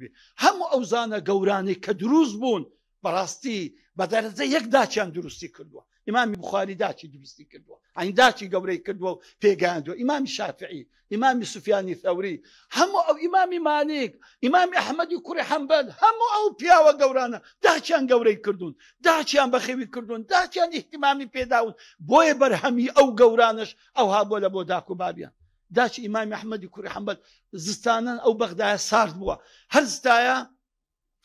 بێ هەموو ئەوزانە گەورانی کە دروست بوون بەڕاستی بە دەرەجە یەک داچیان دروستی کردووە ئیمامی بخاری داچی دروستی کردووە ئەین داچی گەورەی کردووە و پێگەاندوە ئیمامی شافعی ئیمامی سوفیانی ثەوری هەموو ئەو ئیمامی مالێک ئیمامی ئەحمەدی کوڕی حەمبەل هەموو ئەو پیاوە گەورانە داچیان گەورەی کردوون داچیان بەخێوی کردوون داچیان احتیمامی پێداون بۆیە بەرهەمی ئەو گەورانش ئەوها بۆ لە بۆ داکو بابیان داچی ئیمامی ئەحمەدی کوری حەمبەت زستانان ئەو بەغدایە سارد بووە هەر زستایە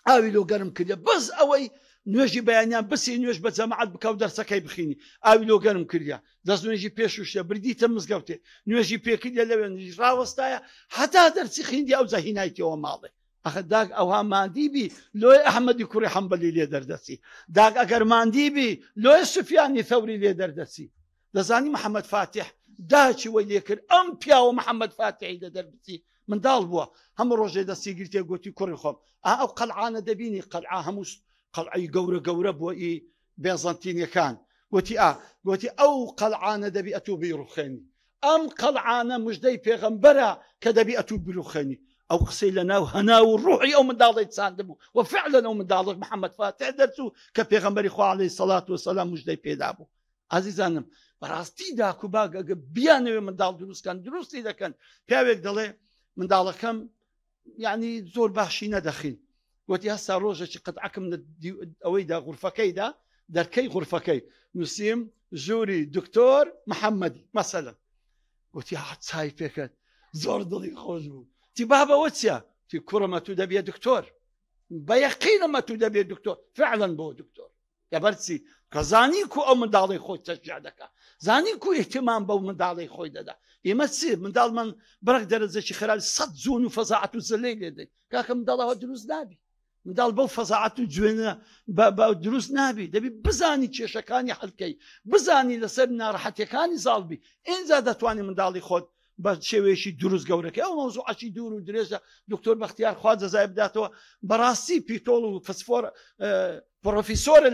ئاوی لۆ گەرم کردە بەس ئەوەی نوێژی بەیانیان بسی نوێژ بە جەماعات بکەوت دەرسەکەی بخینی ئاوی لۆ گەرم کردیا دەست نوێژی پێشوشە بردیتە مزگەوتێ نوێژی پێکردە لەوێن ڕاوەستایە هەتا دەرسی خویندی ئەو زەهینایتەوە ماڵێ ئەخ داگ ئەوها مادیبی لۆی ئەحمەدی کوڕی حەمبەلی لێ دەردەسی داگ ئەگەر مادیبی لۆی سوفیانی فەوری لێ دەردەسی دەزانی محەممەد فاتح داچی وە لێکرد ئەم پیاوە محەممەد فاتحی لە دەربچی منداڵ بووە هەموو ڕۆژێ دەستی گرتێ گوتی کوڕی خۆم ئەو قەلعاانە دەبینی قەلعا هەموو قەلعی گەورە گەورە بۆ ئی بێزانتینیەکان گوتی ئا گوتی ئەو قەلعاانە دەبی ئەتوو بیرروخێنی ئەم قەلعاانە مژدەی پێغەمبەرە کە دەبی ئەتوو بروخێنی ئەو قسەی لە ناو هەنا و ڕوحی ئەو منداڵی چاندبوو و فعلەن ئەو منداڵک محەممەد فاتح دەرچوو کە پێغمبەری خواڵی سەلات و سەلا مژدەی پێدا بوو ئازیزانم بەڕاستی داکوباگ ئەگە بیانەوێ منداڵ دروستکەن دروستی دەکەن پیاوێک دەڵێ منداڵەکەم یعنی زۆر باشی نەدەخین گوتی هەستا ڕۆژێکی قەتعکم ئەوەیدا غورفەکەیدا دەرکەی غورفەکەی نووسیم ژووری دکتۆر محەممەدی مەسەلە گوتی چای پێکرد زۆر دڵی خۆش بوو تی بابەوە چە تی کوڕمە تو دەبێت دکتۆر بە یەقینەمە تو دەبێت دکتۆر فعلەن بۆ دکتۆر یا بەرچی کە زانی کو ئەو منداڵی خۆی چەشجا دەکە زانی کو احتیمان بەو منداڵی خۆی دەدا ئێمە چی منداڵ من بەرەک دەرەزەی خرالی سە زون و فەزعات و زلەی لێدەین کاکە منداڵەوە دروست دابی منداڵ بەو فەزعات و جوێنە دروست نابی دەبی بزانی کێشەکانی حلکەی بزانی لەسەر ناڕحەتەکانی زاڵبی ئینجا دەتوانانی منداڵی خۆت بە شێوێشی دروست گەورەکە ئەو مەوزوع عچی دوور و درێژە دکتۆر بەختیار خوا جەزای بداتەوە بەڕاستی پیتۆڵ و فسفۆر پرۆفیسۆرە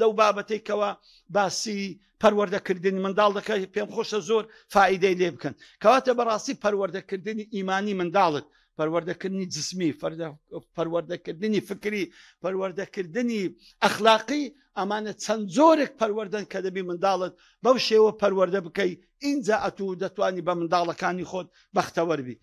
لەو بابەتێکەوە باسی پەروەردەکردنی منداڵ دەکە پێم خۆشە زۆر فائیدەی لێ بکەن کەواتە بەڕاستی پەروەردەکردنی ئیمانی منداڵت پەروەردەکردنی جسمی پەروەردەکردنی فکری پەروەردەکردنی ئەخلاقی ئەمانە چەند زۆرێک پەروەردەن کە دەبی منداڵت بەو شێوە پەروەردە بکەیت اینجا ئەتوو دەتوانی بە منداڵەکانی خۆت بەختەوەربی.